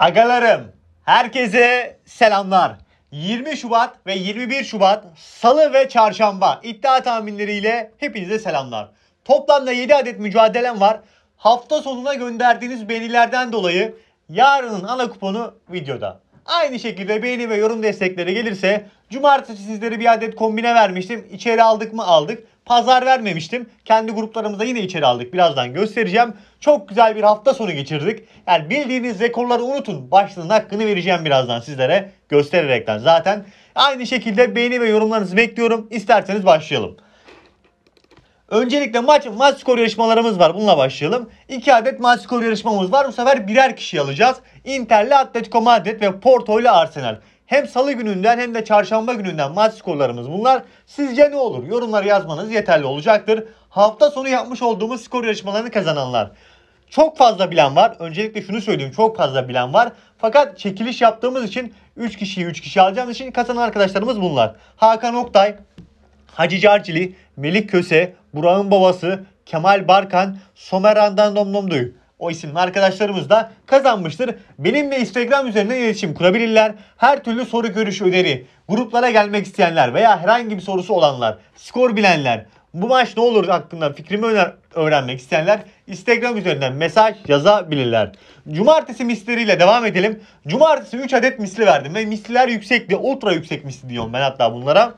Agalarım, herkese selamlar. 20 Şubat ve 21 Şubat Salı ve Çarşamba iddia tahminleriyle hepinize selamlar. Toplamda 7 adet mücadelem var. Hafta sonuna gönderdiğiniz beğenilerden dolayı yarının ana kuponu videoda. Aynı şekilde beğeni ve yorum destekleri gelirse cumartesi sizlere bir adet kombine vermiştim. İçeri aldık mı aldık. Pazar vermemiştim. Kendi gruplarımızda yine içeri aldık. Birazdan göstereceğim. Çok güzel bir hafta sonu geçirdik. Yani bildiğiniz rekorları unutun. Başlığın hakkını vereceğim birazdan sizlere göstererekten zaten. Aynı şekilde beğeni ve yorumlarınızı bekliyorum. İsterseniz başlayalım. Öncelikle maç maç skoru yarışmalarımız var. Bununla başlayalım. 2 adet maç skoru yarışmamız var. Bu sefer birer kişi alacağız. Inter'le Atletico Madrid ve Porto ile Arsenal. Hem salı gününden hem de çarşamba gününden maç skorlarımız bunlar. Sizce ne olur? Yorumları yazmanız yeterli olacaktır. Hafta sonu yapmış olduğumuz skor yarışmalarını kazananlar. Çok fazla bilen var. Öncelikle şunu söyleyeyim. Çok fazla bilen var. Fakat çekiliş yaptığımız için 3 kişiyi 3 kişi alacağımız için kazanan arkadaşlarımız bunlar. Hakan Oktay, Hacı Carcili, Melik Köse, Burak'ın babası, Kemal Barkan, Somer Andan Domdomduy o isimli arkadaşlarımız da kazanmıştır. Benimle Instagram üzerinden iletişim kurabilirler. Her türlü soru görüş öneri, gruplara gelmek isteyenler veya herhangi bir sorusu olanlar, skor bilenler, bu maç ne olur hakkında fikrimi öner öğrenmek isteyenler Instagram üzerinden mesaj yazabilirler. Cumartesi misleriyle devam edelim. Cumartesi 3 adet misli verdim ve misliler yüksek bir ultra yüksek misli diyorum ben hatta bunlara.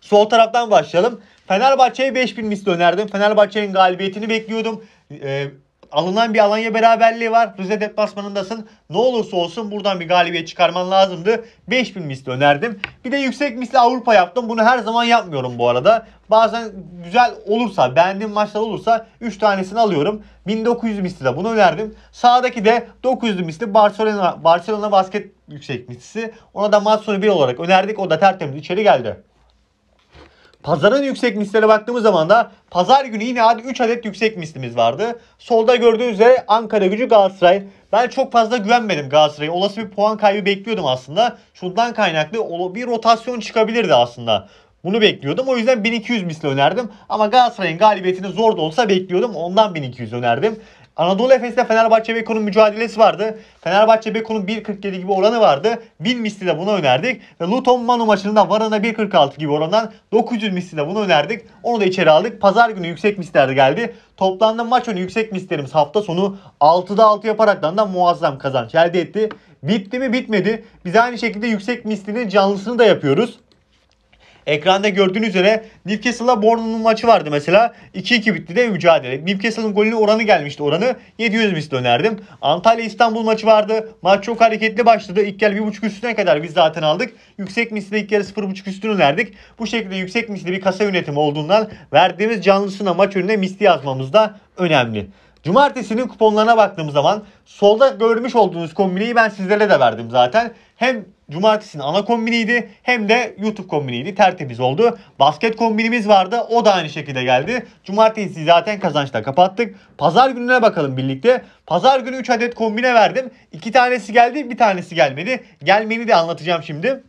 Sol taraftan başlayalım. Fenerbahçe'ye 5000 misli önerdim. Fenerbahçe'nin galibiyetini bekliyordum. Ee, Alınan bir Alanya beraberliği var. Rize deplasmanındasın. Ne olursa olsun buradan bir galibiyet çıkarman lazımdı. 5000 misli önerdim. Bir de yüksek misli Avrupa yaptım. Bunu her zaman yapmıyorum bu arada. Bazen güzel olursa, beğendiğim maçlar olursa 3 tanesini alıyorum. 1900 misli de bunu önerdim. Sağdaki de 900 misli Barcelona, Barcelona basket yüksek mislisi. Ona da maç sonu 1 olarak önerdik. O da tertemiz içeri geldi. Pazarın yüksek mislere baktığımız zaman da pazar günü yine hadi 3 adet yüksek mislimiz vardı. Solda gördüğünüz üzere Ankara gücü Galatasaray. Ben çok fazla güvenmedim Galatasaray'a. Olası bir puan kaybı bekliyordum aslında. Şundan kaynaklı bir rotasyon çıkabilirdi aslında. Bunu bekliyordum. O yüzden 1200 misli önerdim. Ama Galatasaray'ın galibiyetini zor da olsa bekliyordum. Ondan 1200 önerdim. Anadolu Efes'te Fenerbahçe Beko'nun mücadelesi vardı. Fenerbahçe Beko'nun 1.47 gibi oranı vardı. 1000 misli de bunu önerdik. Ve Luton Manu maçından Varana 1.46 gibi orandan 900 misli de bunu önerdik. Onu da içeri aldık. Pazar günü yüksek mislerde geldi. Toplamda maç önü yüksek mislerimiz hafta sonu 6'da 6 yaparaktan da muazzam kazanç elde etti. Bitti mi bitmedi. Biz aynı şekilde yüksek mislinin canlısını da yapıyoruz. Ekranda gördüğünüz üzere Newcastle'la Bournemouth'un maçı vardı mesela. 2-2 bitti de mücadele. Newcastle'ın golünün oranı gelmişti. Oranı 700 misli önerdim. Antalya İstanbul maçı vardı. Maç çok hareketli başladı. İlk yarı 1.5 üstüne kadar biz zaten aldık. Yüksek misli ilk yarı 0.5 üstünü önerdik. Bu şekilde yüksek misli bir kasa yönetimi olduğundan verdiğimiz canlısına maç önüne misli yazmamız da önemli. Cumartesinin kuponlarına baktığım zaman solda görmüş olduğunuz kombineyi ben sizlere de verdim zaten. Hem Cumartesinin ana kombiniydi hem de YouTube kombiniydi. Tertemiz oldu. Basket kombinimiz vardı. O da aynı şekilde geldi. Cumartesi zaten kazançla kapattık. Pazar gününe bakalım birlikte. Pazar günü 3 adet kombine verdim. 2 tanesi geldi bir tanesi gelmedi. Gelmeni de anlatacağım şimdi.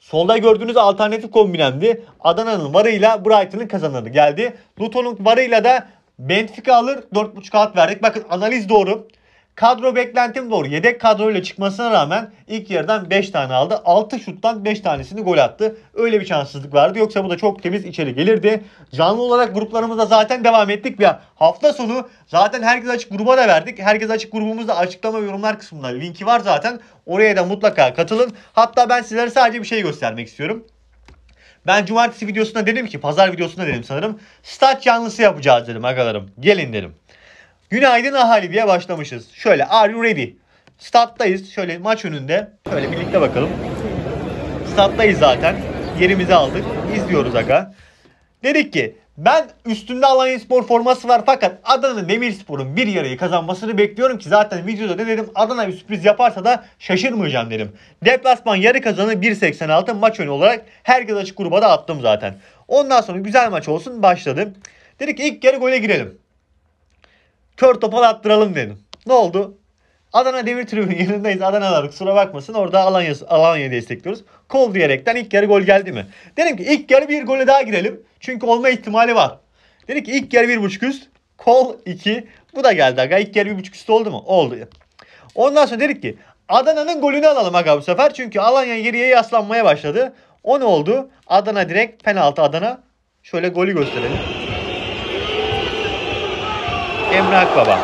Solda gördüğünüz alternatif kombinemdi. Adana'nın varıyla Brighton'ın kazananı geldi. Luton'un varıyla da Benfica alır 4.5 alt verdik. Bakın analiz doğru. Kadro beklentim doğru. Yedek kadroyla çıkmasına rağmen ilk yarıdan 5 tane aldı. 6 şuttan 5 tanesini gol attı. Öyle bir şanssızlık vardı. Yoksa bu da çok temiz içeri gelirdi. Canlı olarak gruplarımızda zaten devam ettik. bir hafta sonu zaten herkes açık gruba da verdik. Herkes açık grubumuzda açıklama yorumlar kısmında linki var zaten. Oraya da mutlaka katılın. Hatta ben sizlere sadece bir şey göstermek istiyorum. Ben cumartesi videosunda dedim ki pazar videosunda dedim sanırım. Stat canlısı yapacağız dedim agalarım. Gelin dedim. Günaydın ahali diye başlamışız. Şöyle are you ready? Stat'tayız. Şöyle maç önünde. Şöyle birlikte bakalım. Stat'tayız zaten. Yerimizi aldık. İzliyoruz aga. Dedik ki ben üstünde Alanyaspor forması var fakat Adana Demirspor'un bir yarayı kazanmasını bekliyorum ki zaten videoda ne dedim Adana bir sürpriz yaparsa da şaşırmayacağım dedim. Deplasman yarı kazanı 1.86 maç önü olarak herkes açık gruba da attım zaten. Ondan sonra güzel maç olsun başladı. Dedik ki ilk yarı gole girelim kör topal attıralım dedim. Ne oldu? Adana Demir Tribü'nün yanındayız. Adanalar kusura bakmasın. Orada Alanya, Alanya'yı destekliyoruz. Kol diyerekten ilk yarı gol geldi mi? Dedim ki ilk yarı bir gole daha girelim. Çünkü olma ihtimali var. Dedik ki ilk yarı bir buçuk üst. Kol iki. Bu da geldi aga. İlk yarı bir buçuk üst oldu mu? Oldu. Ondan sonra dedik ki Adana'nın golünü alalım aga bu sefer. Çünkü Alanya geriye yaslanmaya başladı. O ne oldu? Adana direkt penaltı Adana. Şöyle golü gösterelim. Emre Akbaba.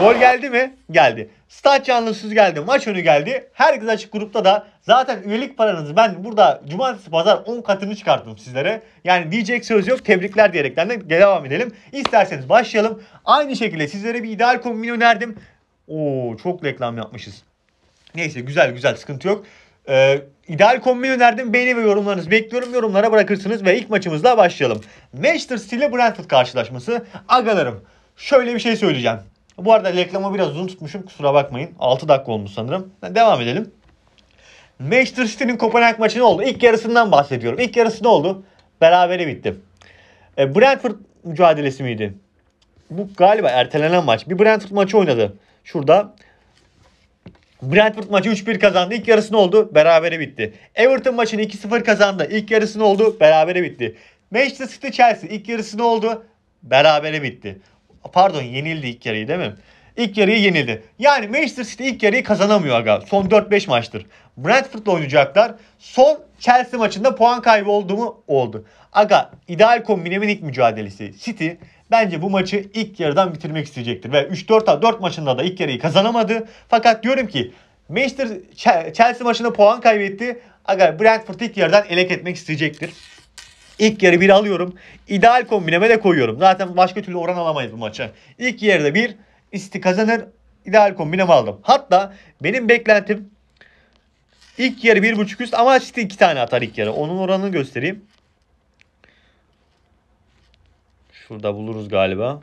Gol geldi mi? Geldi. Stat canlısız geldi. Maç önü geldi. Herkes açık grupta da zaten üyelik paranızı ben burada cumartesi pazar 10 katını çıkarttım sizlere. Yani diyecek söz yok. Tebrikler diyerekten de devam edelim. İsterseniz başlayalım. Aynı şekilde sizlere bir ideal kombin önerdim. Oo çok reklam yapmışız. Neyse güzel güzel sıkıntı yok. Ee, ideal kombin önerdim. Beğeni ve yorumlarınızı bekliyorum. Yorumlara bırakırsınız ve ilk maçımızla başlayalım. Manchester City ile Brentford karşılaşması. Agalarım. Şöyle bir şey söyleyeceğim. Bu arada reklamı biraz uzun tutmuşum kusura bakmayın. 6 dakika oldu sanırım. Devam edelim. Manchester City'nin Kopenhag maçı ne oldu? İlk yarısından bahsediyorum. İlk yarısı ne oldu? Berabere bitti. E, Brentford mücadelesi miydi? Bu galiba ertelenen maç. Bir Brentford maçı oynadı. Şurada. Brentford maçı 3-1 kazandı. İlk yarısı ne oldu? Berabere bitti. Everton maçını 2-0 kazandı. İlk yarısı ne oldu? Berabere bitti. Manchester City Chelsea ilk yarısı ne oldu? Berabere bitti. Pardon yenildi ilk yarıyı değil mi? İlk yarıyı yenildi. Yani Manchester City ilk yarıyı kazanamıyor aga. Son 4-5 maçtır. Brentford'la oynayacaklar. Son Chelsea maçında puan kaybı oldu mu? Oldu. Aga ideal kombinemin ilk mücadelesi. City bence bu maçı ilk yarıdan bitirmek isteyecektir. Ve 3-4 4 maçında da ilk yarıyı kazanamadı. Fakat diyorum ki Manchester Chelsea maçında puan kaybetti. Aga Brentford ilk yarıdan elek etmek isteyecektir. İlk yarı bir alıyorum. İdeal kombineme de koyuyorum. Zaten başka türlü oran alamayız bu maça. İlk yarıda bir İsti kazanır. İdeal kombineme aldım. Hatta benim beklentim ilk yarı bir buçuk üst ama City iki tane atar ilk yarı. Onun oranını göstereyim. Şurada buluruz galiba.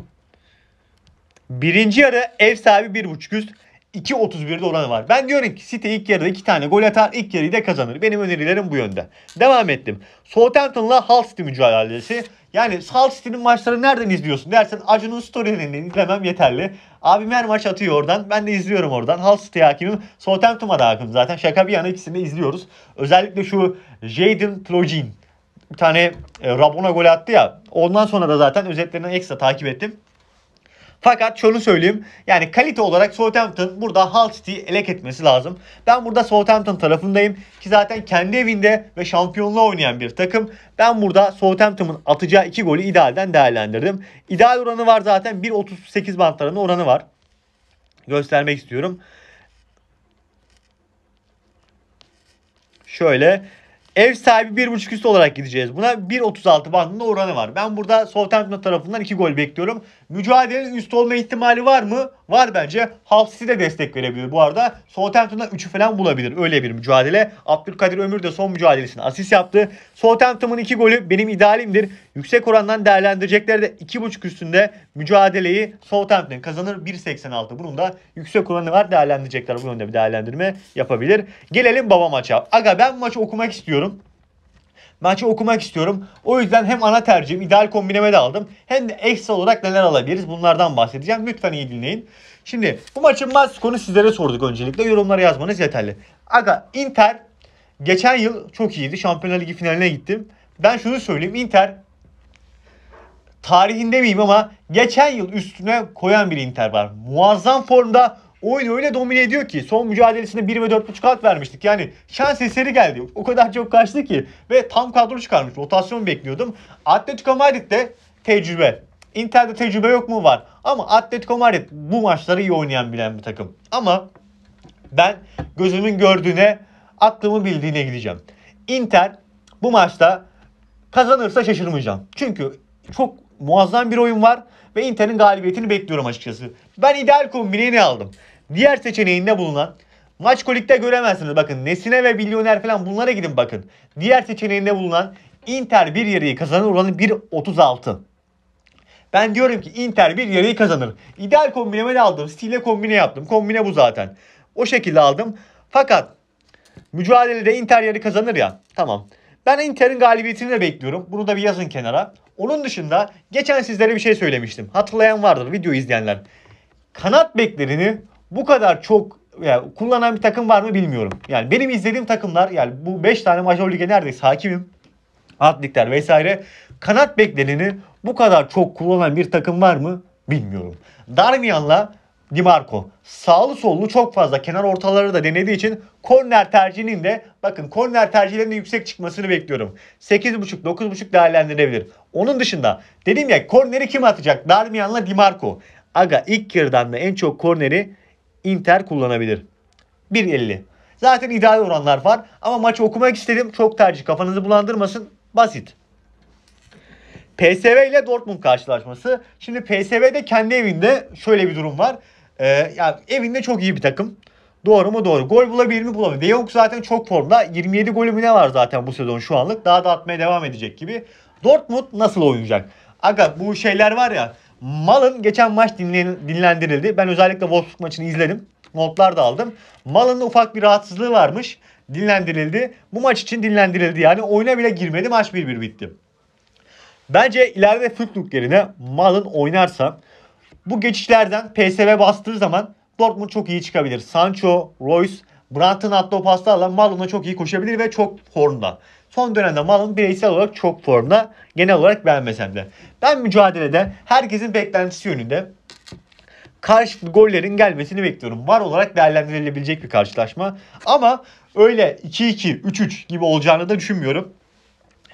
Birinci yarı ev sahibi bir buçuk üst. 2.31'de oranı var. Ben diyorum ki City ilk yarıda 2 tane gol atar, ilk yarıyı da kazanır. Benim önerilerim bu yönde. Devam ettim. Southampton'la Hull City mücadelesi. Yani Hull City'nin maçlarını nereden izliyorsun dersen Acun'un storylerini izlemem yeterli. Abim her maç atıyor oradan. Ben de izliyorum oradan. Hull City'ye hakimim. Southampton'a da hakim zaten. Şaka bir yana ikisini de izliyoruz. Özellikle şu Jaden Plojin bir tane e, Rabona gol attı ya. Ondan sonra da zaten özetlerini ekstra takip ettim. Fakat şunu söyleyeyim. Yani kalite olarak Southampton burada Hull City'yi elek etmesi lazım. Ben burada Southampton tarafındayım. Ki zaten kendi evinde ve şampiyonluğa oynayan bir takım. Ben burada Southampton'ın atacağı 2 golü idealden değerlendirdim. İdeal oranı var zaten. 1.38 bantlarında oranı var. Göstermek istiyorum. Şöyle Ev sahibi 1.5 üstü olarak gideceğiz. Buna 1.36 bandında oranı var. Ben burada Southampton tarafından 2 gol bekliyorum. Mücadelenin üst olma ihtimali var mı? Var bence. Hull de destek verebilir bu arada. Southampton'dan 3'ü falan bulabilir. Öyle bir mücadele. Abdülkadir Ömür de son mücadelesini asist yaptı. Southampton'ın 2 golü benim idealimdir. Yüksek orandan değerlendirecekler de 2.5 üstünde mücadeleyi Southampton kazanır. 1.86. Bunun da yüksek oranı var. Değerlendirecekler. Bu yönde bir değerlendirme yapabilir. Gelelim baba maça. Aga ben bu maçı okumak istiyorum maçı okumak istiyorum. O yüzden hem ana tercihim ideal kombineme de aldım. Hem de ekstra olarak neler alabiliriz bunlardan bahsedeceğim. Lütfen iyi dinleyin. Şimdi bu maçın maç konu sizlere sorduk öncelikle. Yorumlara yazmanız yeterli. Aga Inter geçen yıl çok iyiydi. Şampiyonlar Ligi finaline gittim. Ben şunu söyleyeyim. Inter tarihinde miyim ama geçen yıl üstüne koyan bir Inter var. Muazzam formda oyunu öyle domine ediyor ki son mücadelesinde 1 ve 4.5 kart vermiştik. Yani şans eseri geldi. O kadar çok kaçtı ki ve tam kadro çıkarmış. Rotasyon bekliyordum. Atletico Madrid'de tecrübe. Inter'de tecrübe yok mu var. Ama Atletico Madrid bu maçları iyi oynayan bilen bir takım. Ama ben gözümün gördüğüne, aklımın bildiğine gideceğim. Inter bu maçta kazanırsa şaşırmayacağım. Çünkü çok muazzam bir oyun var ve Inter'in galibiyetini bekliyorum açıkçası. Ben ideal kombineni aldım. Diğer seçeneğinde bulunan maç kolikte göremezsiniz. Bakın Nesine ve Milyoner falan bunlara gidin bakın. Diğer seçeneğinde bulunan Inter bir yarıyı kazanır oranı 1.36. Ben diyorum ki Inter bir yarıyı kazanır. İdeal kombineme de aldım. Stile kombine yaptım. Kombine bu zaten. O şekilde aldım. Fakat mücadelede Inter yarı kazanır ya. Tamam. Ben Inter'in galibiyetini de bekliyorum. Bunu da bir yazın kenara. Onun dışında geçen sizlere bir şey söylemiştim. Hatırlayan vardır video izleyenler. Kanat beklerini bu kadar çok yani kullanan bir takım var mı bilmiyorum. Yani benim izlediğim takımlar yani bu 5 tane major lige neredeyse hakimim. Alt vesaire. Kanat beklerini bu kadar çok kullanan bir takım var mı bilmiyorum. Darmian'la Di Marco. Sağlı sollu çok fazla kenar ortaları da denediği için korner tercihinin de bakın korner tercihlerinin yüksek çıkmasını bekliyorum. 8.5-9.5 değerlendirebilir. Onun dışında dedim ya korneri kim atacak? Darmian'la Di Marco. Aga ilk yarıdan da en çok korneri Inter kullanabilir. 1.50. Zaten ideal oranlar var ama maçı okumak istedim. Çok tercih kafanızı bulandırmasın. Basit. PSV ile Dortmund karşılaşması. Şimdi PSV'de kendi evinde şöyle bir durum var. Ee, yani evinde çok iyi bir takım. Doğru mu doğru. Gol bulabilir mi bulamıyor. De Jong zaten çok formda. 27 golü mü ne var zaten bu sezon şu anlık. Daha da atmaya devam edecek gibi. Dortmund nasıl oynayacak? Aga bu şeyler var ya. Malın geçen maç dinlen, dinlendirildi. Ben özellikle Wolfsburg maçını izledim. Notlar da aldım. Malın ufak bir rahatsızlığı varmış. Dinlendirildi. Bu maç için dinlendirildi. Yani oyuna bile girmedi. Maç 1-1 bitti. Bence ileride Fütlük yerine Malın oynarsa bu geçişlerden PSV bastığı zaman Dortmund çok iyi çıkabilir. Sancho, Royce, Brant'ın attığı paslarla Malon'a çok iyi koşabilir ve çok formda. Son dönemde Malon bireysel olarak çok formda. Genel olarak beğenmesem de. Ben mücadelede herkesin beklentisi yönünde karşı gollerin gelmesini bekliyorum. Var olarak değerlendirilebilecek bir karşılaşma. Ama öyle 2-2, 3-3 gibi olacağını da düşünmüyorum.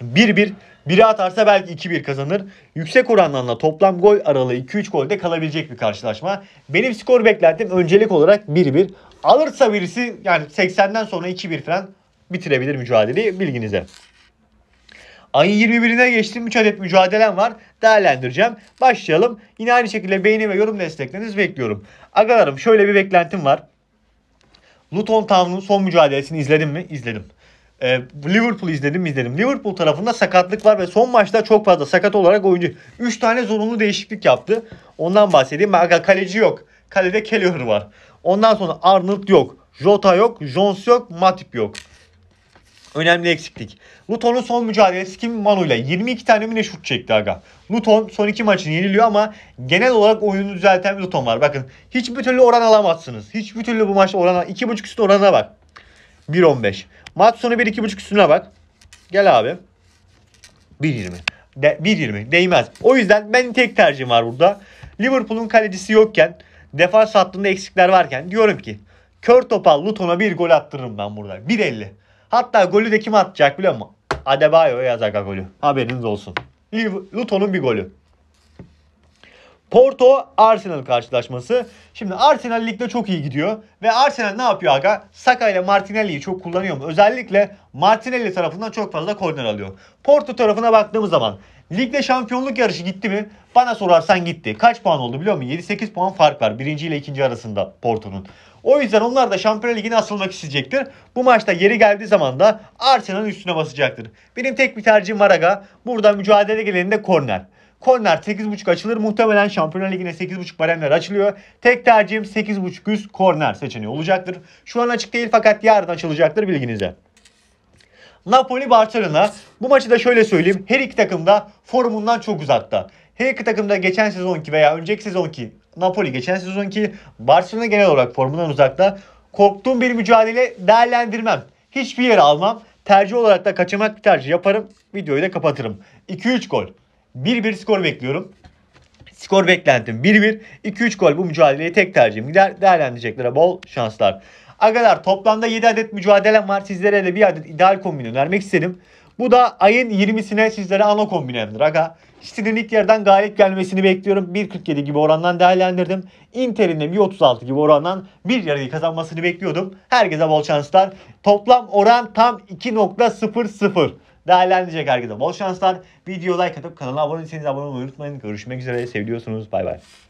1-1 biri atarsa belki 2-1 kazanır. Yüksek oranlarla toplam gol aralığı 2-3 golde kalabilecek bir karşılaşma. Benim skor beklentim öncelik olarak 1-1. Alırsa birisi yani 80'den sonra 2-1 falan bitirebilir mücadeleyi bilginize. Ayın 21'ine geçtim 3 adet mücadelem var. Değerlendireceğim. Başlayalım. Yine aynı şekilde beğeni ve yorum desteklerinizi bekliyorum. Agalarım şöyle bir beklentim var. Luton Town'un son mücadelesini izledim mi? İzledim. E, Liverpool izledim izledim. Liverpool tarafında sakatlık var ve son maçta çok fazla sakat olarak oyuncu 3 tane zorunlu değişiklik yaptı. Ondan bahsedeyim. Aga kaleci yok. Kalede Kelleher var. Ondan sonra Arnold yok. Jota yok. Jones yok. Matip yok. Önemli eksiklik. Luton'un son mücadelesi Kim Manu ile 22 tane mi ne şut çekti aga. Luton son iki maçını yeniliyor ama genel olarak oyunu düzelten bir Luton var. Bakın hiçbir türlü oran alamazsınız. Hiçbir türlü bu maçta orana 2.5 üstü oranına bak. 1.15. Maç sonu 1-2.5 üstüne bak. Gel abi. 1.20. De, 1.20 değmez. O yüzden ben tek tercihim var burada. Liverpool'un kalecisi yokken defans hattında eksikler varken diyorum ki kör topal Luton'a bir gol attırırım ben burada. 1.50. Hatta golü de kim atacak biliyor musun? Adebayo yazacak golü. Haberiniz olsun. Luton'un bir golü. Porto Arsenal karşılaşması. Şimdi Arsenal ligde çok iyi gidiyor ve Arsenal ne yapıyor aga? Saka ile Martinelli'yi çok kullanıyor mu? Özellikle Martinelli tarafından çok fazla korner alıyor. Porto tarafına baktığımız zaman ligde şampiyonluk yarışı gitti mi? Bana sorarsan gitti. Kaç puan oldu biliyor musun? 7-8 puan fark var birinci ile ikinci arasında Porto'nun. O yüzden onlar da Şampiyonlar Ligi'ne asılmak isteyecektir. Bu maçta yeri geldiği zaman da Arsenal'ın üstüne basacaktır. Benim tek bir tercihim var aga. Burada mücadele geleninde korner. Korner 8.5 açılır. Muhtemelen Şampiyonlar Ligi'ne 8.5 baremler açılıyor. Tek tercihim 8.5 üst korner seçeneği olacaktır. Şu an açık değil fakat yarın açılacaktır bilginize. Napoli Barcelona. Bu maçı da şöyle söyleyeyim. Her iki takım da formundan çok uzakta. Her iki takım da geçen sezonki veya önceki sezonki Napoli geçen sezonki Barcelona genel olarak formundan uzakta. Korktuğum bir mücadele değerlendirmem. Hiçbir yere almam. Tercih olarak da kaçamak bir tercih yaparım. Videoyu da kapatırım. 2-3 gol. 1-1 skor bekliyorum. Skor beklentim 1-1. 2-3 gol bu mücadeleyi tek tercihim. Gider değerlendireceklere bol şanslar. Agalar toplamda 7 adet mücadelem var. Sizlere de bir adet ideal kombin önermek istedim. Bu da ayın 20'sine sizlere ana kombinemdir aga. City'nin ilk yerden galip gelmesini bekliyorum. 1.47 gibi orandan değerlendirdim. Inter'in de 1.36 gibi orandan bir yarıyı kazanmasını bekliyordum. Herkese bol şanslar. Toplam oran tam 2.00 değerlendirecek herkese bol şanslar. Video like atıp kanala abone değilseniz abone olmayı unutmayın. Görüşmek üzere. Seviyorsunuz. Bay bay.